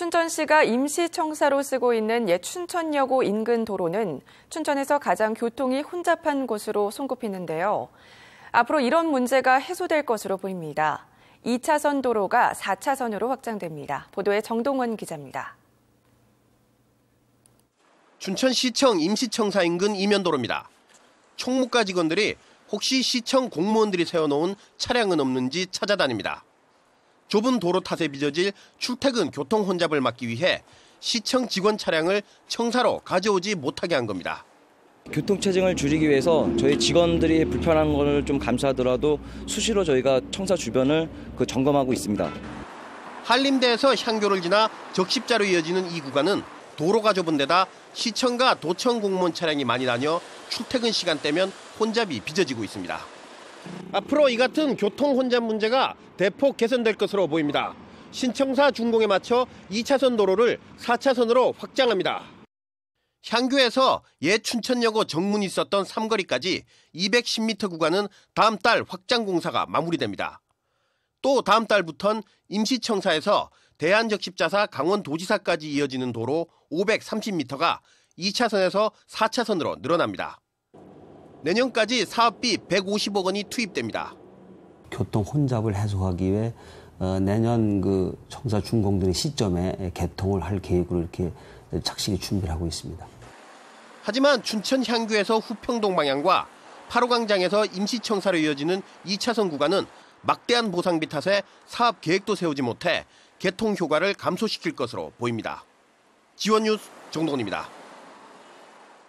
춘천시가 임시청사로 쓰고 있는 옛 춘천여고 인근 도로는 춘천에서 가장 교통이 혼잡한 곳으로 손꼽히는데요. 앞으로 이런 문제가 해소될 것으로 보입니다. 2차선 도로가 4차선으로 확장됩니다. 보도에 정동원 기자입니다. 춘천시청 임시청사 인근 이면도로입니다. 총무과 직원들이 혹시 시청 공무원들이 세워놓은 차량은 없는지 찾아다닙니다. 좁은 도로 탓에 빚어질 출퇴근 교통 혼잡을 막기 위해 시청 직원 차량을 청사로 가져오지 못하게 한 겁니다. 교통 체증을 줄이기 위해서 저희 직원들이 불편한 것을 좀 감수하더라도 수시로 저희가 청사 주변을 그 점검하고 있습니다. 한림대에서 향교를 지나 적십자로 이어지는 이 구간은 도로가 좁은 데다 시청과 도청 공무원 차량이 많이 다녀 출퇴근 시간 때면 혼잡이 빚어지고 있습니다. 앞으로 이 같은 교통 혼잡 문제가 대폭 개선될 것으로 보입니다. 신청사 준공에 맞춰 2차선 도로를 4차선으로 확장합니다. 향교에서 옛 춘천여고 정문이 있었던 삼거리까지 210m 구간은 다음 달 확장 공사가 마무리됩니다. 또 다음 달부턴 임시청사에서 대한적십자사 강원도지사까지 이어지는 도로 530m가 2차선에서 4차선으로 늘어납니다. 내년까지 사업비 150억 원이 투입됩니다. 교통 혼잡을 해소하기 위해 어, 내년 그 청사 준공 등 시점에 개통을 할 계획으로 이렇게 착실히 준비를 하고 있습니다. 하지만 춘천 향교에서 후평동 방향과 8호 광장에서 임시청사로 이어지는 2차선 구간은 막대한 보상비 탓에 사업 계획도 세우지 못해 개통 효과를 감소시킬 것으로 보입니다. 지원 뉴스 정동원입니다.